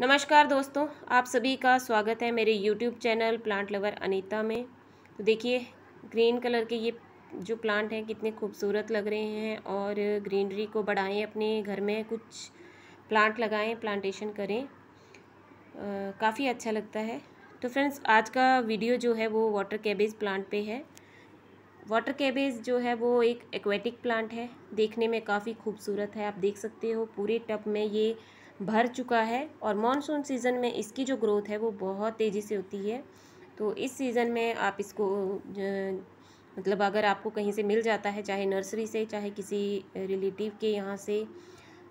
नमस्कार दोस्तों आप सभी का स्वागत है मेरे YouTube channel plant lover Anita में तो देखिए ग्रीन कलर के ये जो प्लांट हैं कितने खूबसूरत लग रहे हैं और ग्रीनरी को बढ़ाएं अपने घर में कुछ प्लांट लगाएं प्लांटेशन करें काफ़ी अच्छा लगता है तो फ्रेंड्स आज का वीडियो जो है वो वाटर कैबेज प्लांट पे है वाटर कैबेज जो है वो एक एक्वेटिक प्लांट है देखने में काफ़ी खूबसूरत है आप देख सकते हो पूरे टब में ये भर चुका है और मानसून सीज़न में इसकी जो ग्रोथ है वो बहुत तेज़ी से होती है तो इस सीज़न में आप इसको मतलब अगर आपको कहीं से मिल जाता है चाहे नर्सरी से चाहे किसी रिलेटिव के यहाँ से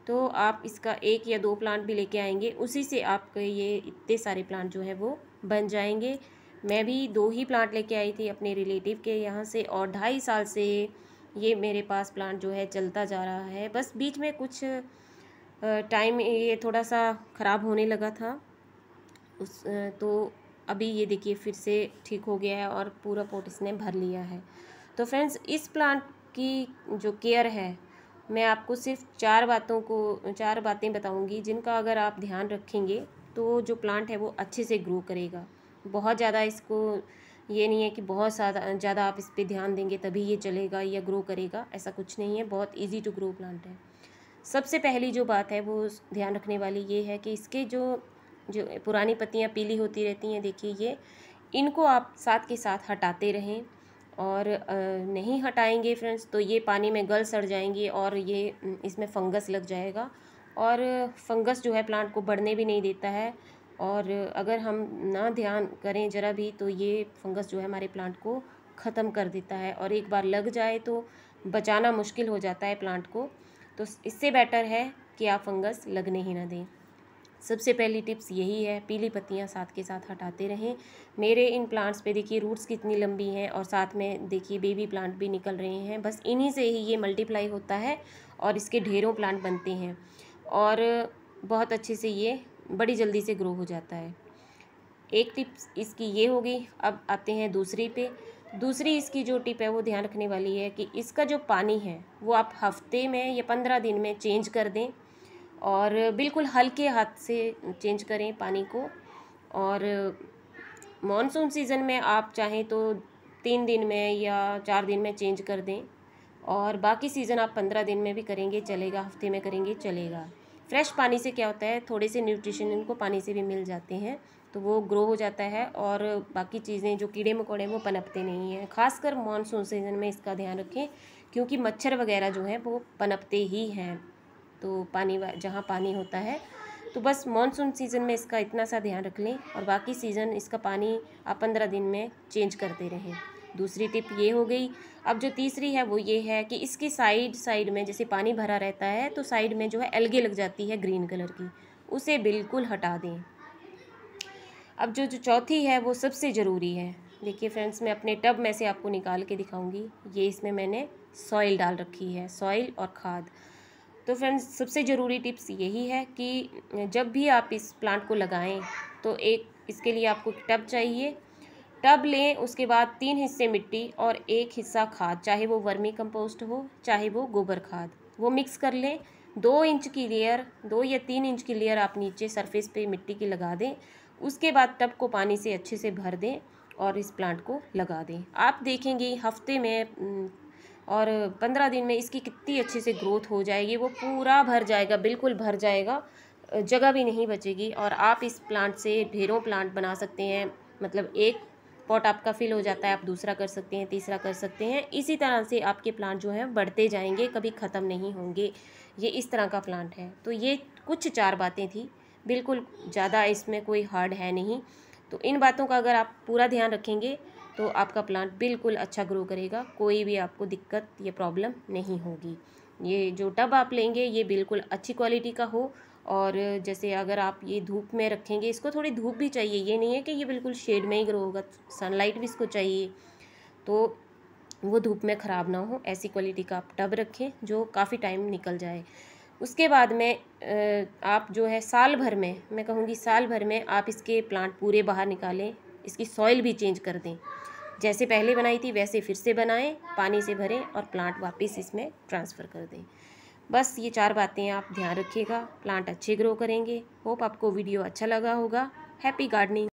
तो आप इसका एक या दो प्लांट भी लेके आएंगे उसी से आपके ये इतने सारे प्लांट जो है वो बन जाएंगे मैं भी दो ही प्लांट लेके आई थी अपने रिलेटिव के यहाँ से और ढाई साल से ये मेरे पास प्लांट जो है चलता जा रहा है बस बीच में कुछ टाइम ये थोड़ा सा ख़राब होने लगा था उस तो अभी ये देखिए फिर से ठीक हो गया है और पूरा पोट इसने भर लिया है तो फ्रेंड्स इस प्लांट की जो केयर है मैं आपको सिर्फ चार बातों को चार बातें बताऊंगी जिनका अगर आप ध्यान रखेंगे तो जो प्लांट है वो अच्छे से ग्रो करेगा बहुत ज़्यादा इसको ये नहीं है कि बहुत ज़्यादा आप इस पर ध्यान देंगे तभी ये चलेगा या ग्रो करेगा ऐसा कुछ नहीं है बहुत ईजी टू ग्रो प्लांट है सबसे पहली जो बात है वो ध्यान रखने वाली ये है कि इसके जो जो पुरानी पत्तियाँ पीली होती रहती हैं देखिए ये इनको आप साथ के साथ हटाते रहें और नहीं हटाएंगे फ्रेंड्स तो ये पानी में गल सड़ जाएंगी और ये इसमें फंगस लग जाएगा और फंगस जो है प्लांट को बढ़ने भी नहीं देता है और अगर हम ना ध्यान करें ज़रा भी तो ये फंगस जो है हमारे प्लांट को ख़त्म कर देता है और एक बार लग जाए तो बचाना मुश्किल हो जाता है प्लांट को तो इससे बेटर है कि आप फंगस लगने ही ना दें सबसे पहली टिप्स यही है पीली पत्तियां साथ के साथ हटाते रहें मेरे इन प्लांट्स पे देखिए रूट्स कितनी लंबी हैं और साथ में देखिए बेबी प्लांट भी निकल रहे हैं बस इन्हीं से ही ये मल्टीप्लाई होता है और इसके ढेरों प्लांट बनते हैं और बहुत अच्छे से ये बड़ी जल्दी से ग्रो हो जाता है एक टिप्स इसकी ये होगी अब आते हैं दूसरी पे दूसरी इसकी जो टिप है वो ध्यान रखने वाली है कि इसका जो पानी है वो आप हफ्ते में या पंद्रह दिन में चेंज कर दें और बिल्कुल हल्के हाथ से चेंज करें पानी को और मानसून सीज़न में आप चाहें तो तीन दिन में या चार दिन में चेंज कर दें और बाकी सीज़न आप पंद्रह दिन में भी करेंगे चलेगा हफ्ते में करेंगे चलेगा फ्रेश पानी से क्या होता है थोड़े से न्यूट्रिशन इनको पानी से भी मिल जाते हैं तो वो ग्रो हो जाता है और बाकी चीज़ें जो कीड़े मकोड़े वो पनपते नहीं हैं खासकर मानसून सीज़न में इसका ध्यान रखें क्योंकि मच्छर वगैरह जो हैं वो पनपते ही हैं तो पानी जहाँ पानी होता है तो बस मानसून सीज़न में इसका इतना सा ध्यान रख लें और बाकी सीज़न इसका पानी आप पंद्रह दिन में चेंज करते रहें दूसरी टिप ये हो गई अब जो तीसरी है वो ये है कि इसकी साइड साइड में जैसे पानी भरा रहता है तो साइड में जो है एलगे लग जाती है ग्रीन कलर की उसे बिल्कुल हटा दें अब जो जो चौथी है वो सबसे ज़रूरी है देखिए फ्रेंड्स मैं अपने टब में से आपको निकाल के दिखाऊंगी ये इसमें मैंने सॉइल डाल रखी है सॉइल और खाद तो फ्रेंड्स सबसे ज़रूरी टिप्स यही है कि जब भी आप इस प्लांट को लगाएं तो एक इसके लिए आपको टब चाहिए टब लें उसके बाद तीन हिस्से मिट्टी और एक हिस्सा खाद चाहे वो वर्मी कंपोस्ट हो चाहे वो गोबर खाद वो मिक्स कर लें दो इंच की लेयर दो या तीन इंच की लेयर आप नीचे सरफेस पे मिट्टी की लगा दें उसके बाद टब को पानी से अच्छे से भर दें और इस प्लांट को लगा दें आप देखेंगे हफ्ते में और पंद्रह दिन में इसकी कितनी अच्छे से ग्रोथ हो जाएगी वो पूरा भर जाएगा बिल्कुल भर जाएगा जगह भी नहीं बचेगी और आप इस प्लांट से ढेरों प्लांट बना सकते हैं मतलब एक पॉट आपका फिल हो जाता है आप दूसरा कर सकते हैं तीसरा कर सकते हैं इसी तरह से आपके प्लांट जो हैं बढ़ते जाएंगे कभी ख़त्म नहीं होंगे ये इस तरह का प्लांट है तो ये कुछ चार बातें थी बिल्कुल ज़्यादा इसमें कोई हार्ड है नहीं तो इन बातों का अगर आप पूरा ध्यान रखेंगे तो आपका प्लांट बिल्कुल अच्छा ग्रो करेगा कोई भी आपको दिक्कत या प्रॉब्लम नहीं होगी ये जो टब आप लेंगे ये बिल्कुल अच्छी क्वालिटी का हो और जैसे अगर आप ये धूप में रखेंगे इसको थोड़ी धूप भी चाहिए ये नहीं है कि ये बिल्कुल शेड में ही ग्रो होगा सनलाइट भी इसको चाहिए तो वो धूप में ख़राब ना हो ऐसी क्वालिटी का आप टब रखें जो काफ़ी टाइम निकल जाए उसके बाद में आप जो है साल भर में मैं कहूँगी साल भर में आप इसके प्लांट पूरे बाहर निकालें इसकी सॉइल भी चेंज कर दें जैसे पहले बनाई थी वैसे फिर से बनाएं पानी से भरें और प्लांट वापस इसमें ट्रांसफ़र कर दें बस ये चार बातें आप ध्यान रखिएगा प्लांट अच्छे ग्रो करेंगे होप आपको वीडियो अच्छा लगा होगा हैप्पी गार्डनिंग